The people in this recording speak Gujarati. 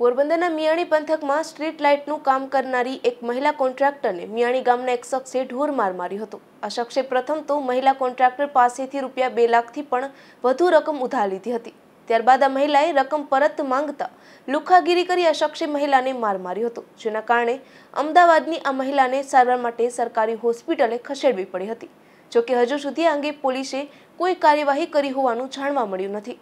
પોરબંદરના મિયાણી પંથકમાં સ્ટ્રીટ લાઇટનું કામ કરનારી એક મહિલા કોન્ટ્રાક્ટરને મિયાણી ગામના એક શખ્સે ઢોર માર માર્યો હતો આ શખ્સે પ્રથમ તો મહિલા કોન્ટ્રાક્ટર પાસેથી રૂપિયા બે લાખથી પણ વધુ રકમ ઉધાર લીધી હતી ત્યારબાદ આ મહિલાએ રકમ પરત માંગતા લુખાગીરી કરી આ શખ્સે મહિલાને માર માર્યો હતો જેના કારણે અમદાવાદની આ મહિલાને સારવાર માટે સરકારી હોસ્પિટલે ખસેડવી પડી હતી જોકે હજુ સુધી આ અંગે પોલીસે કોઈ કાર્યવાહી કરી હોવાનું જાણવા મળ્યું નથી